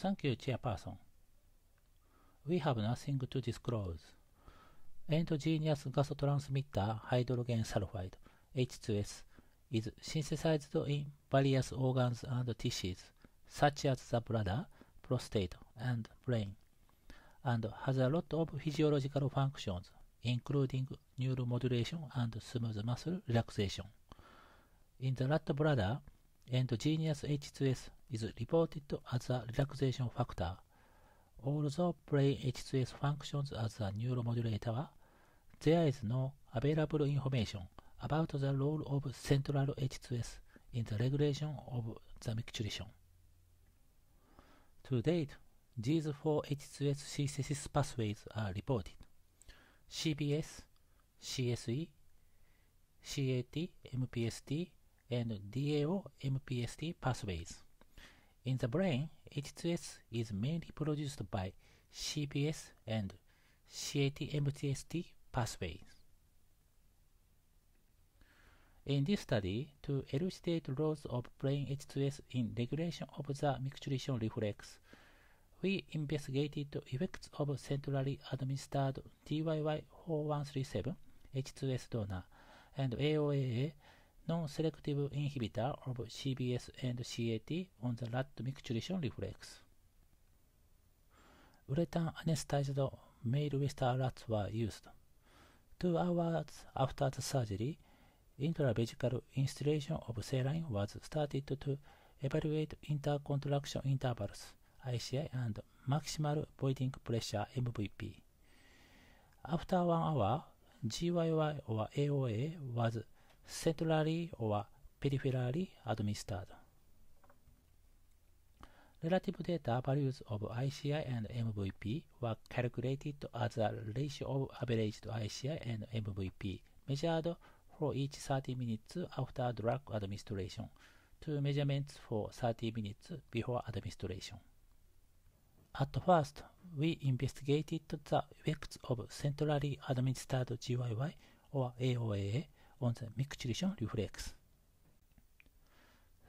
Thank you, chairperson. We have nothing to disclose. Endogenous gas transmitter hydrogen sulfide H2S is synthesized in various organs and tissues, such as the bladder, prostate, and brain, and has a lot of physiological functions, including n e u r a l m o d u l a t i o n and smooth muscle relaxation. In the rat bladder, and Genius H2S is reported as a relaxation factor. Although plain H2S functions as a neuromodulator, there is no available information about the role of central H2S in the regulation of the micturition. To date, these four H2S synthesis pathways are reported. CBS, CSE, CAT, MPST, and DAO-MPST pathways. In the brain, H2S is mainly produced by CPS and CAT-MTST pathways. In this study, to elucidate roles of brain H2S in regulation of the micturition reflex, we investigated the effects of centrally administered DYY4137 H2S donor and AOAA non-selective inhibitor of CBS and CAT on the rat micturition reflex. Uretan anesthetized male Western rats were used. Two hours after the surgery, intravesical i n s t a l l a t i o n of saline was started to evaluate intercontraction intervals ICI and maximal voiding pressure MVP. After one hour, GYY or AOA was centrally or peripherally administered. Relative data values of ICI and MVP were calculated as a ratio of average to ICI and MVP measured for each 30 minutes after drug administration to measurements for 30 minutes before administration. At first, we investigated the effects of centrally administered GYY or AOA onze micturition reflex.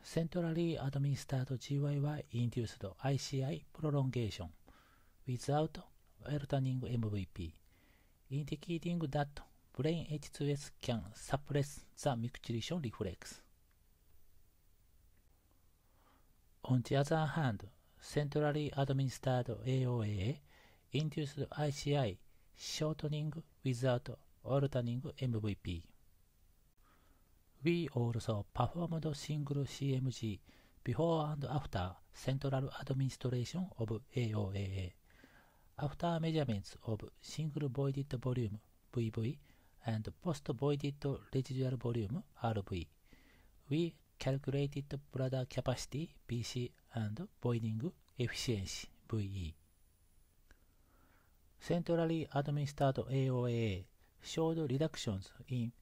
Centrally administered GYY induced ICI prolongation without altering MVP, indicating that brain H2S can suppress the micturition reflex. On the other hand, centrally administered AOA induced ICI shortening without altering n a t MVP. We also performed single CMG before and after central administration of AOAA. After measurements of single voided volume VV and post voided residual volume RV, we calculated bladder capacity BC and voiding efficiency VE. Centrally administered AOAA showed reductions in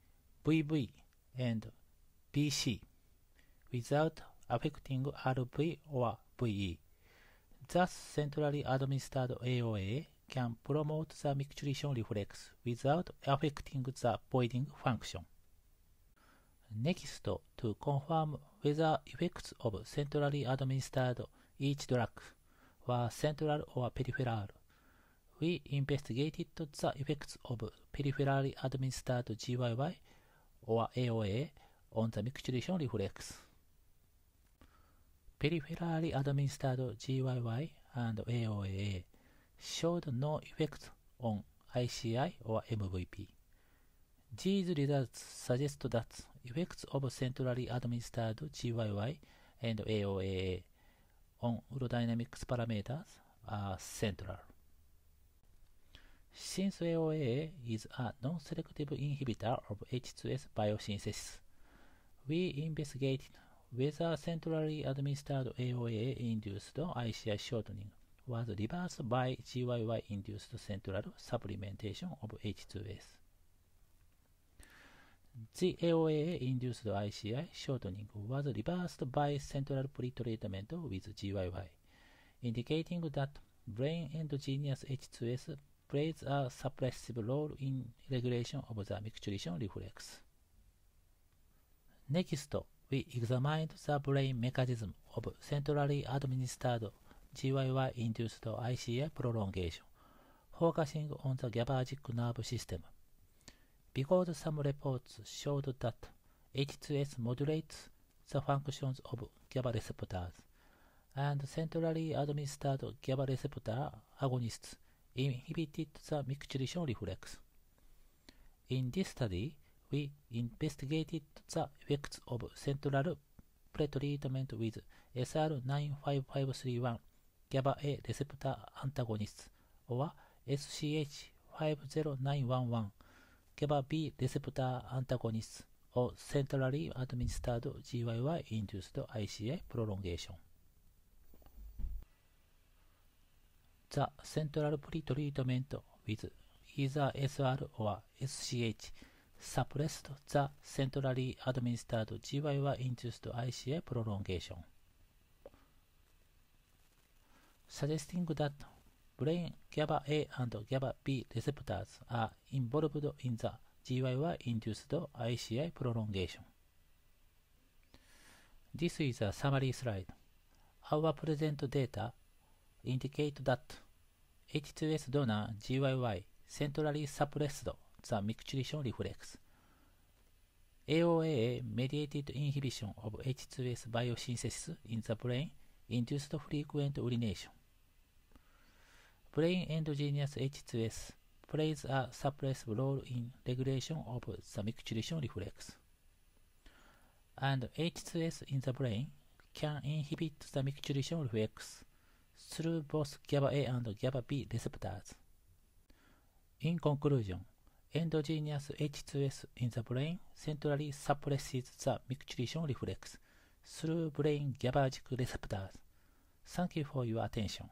VV and BC without affecting RV or VE. Thus, centrally administered AOA can promote the micturition reflex without affecting the voiding function. Next, to confirm whether effects of centrally administered each drug were central or peripheral, we investigated the effects of peripherally administered GYY or AOA on the micturition reflex. Peripherally administered GYY and AOA showed no effect on ICI or MVP. These results suggest that effects of centrally administered GYY and AOA on urodynamics parameters are central. Since AOA is a non-selective inhibitor of H2S biosynthesis, we investigated whether centrally administered AOA-induced ICI shortening was reversed by GYY-induced central supplementation of H2S. The AOA-induced ICI shortening was reversed by central pretreatment with GYY, indicating that brain endogenous H2S plays a suppressive role in regulation of the micturition reflex. Next, we examined the brain mechanism of centrally administered GYY-induced ICA prolongation, focusing on the GABAergic nerve system. Because some reports showed that H2S modulates the functions of GABA receptors, and centrally administered GABA receptor agonists inhibited the m i x t u r n reflex. In this study, we investigated the effects of central pretreatment with SR95531 GABA A receptor antagonists or SCH50911 GABA B receptor antagonists or centrally administered GYY induced ICI prolongation. The Central Pre-Treatment with either SR or SCH suppressed the centrally administered GYR-induced ICI prolongation, suggesting that brain GABA A and GABA B receptors are involved in the GYR-induced ICI prolongation. This is a summary slide. Our present data indicate that H2S donor GYY centrally suppressed the micturition reflex. AOA mediated inhibition of H2S biosynthesis in the brain induced frequent urination. Brain endogenous H2S plays a suppressive role in regulation of the micturition reflex. And H2S in the brain can inhibit the micturition reflex through both GABA A and GABA B receptors. In conclusion, endogenous H2S in the brain centrally suppresses the micturition reflex through brain GABAergic receptors. Thank you for your attention.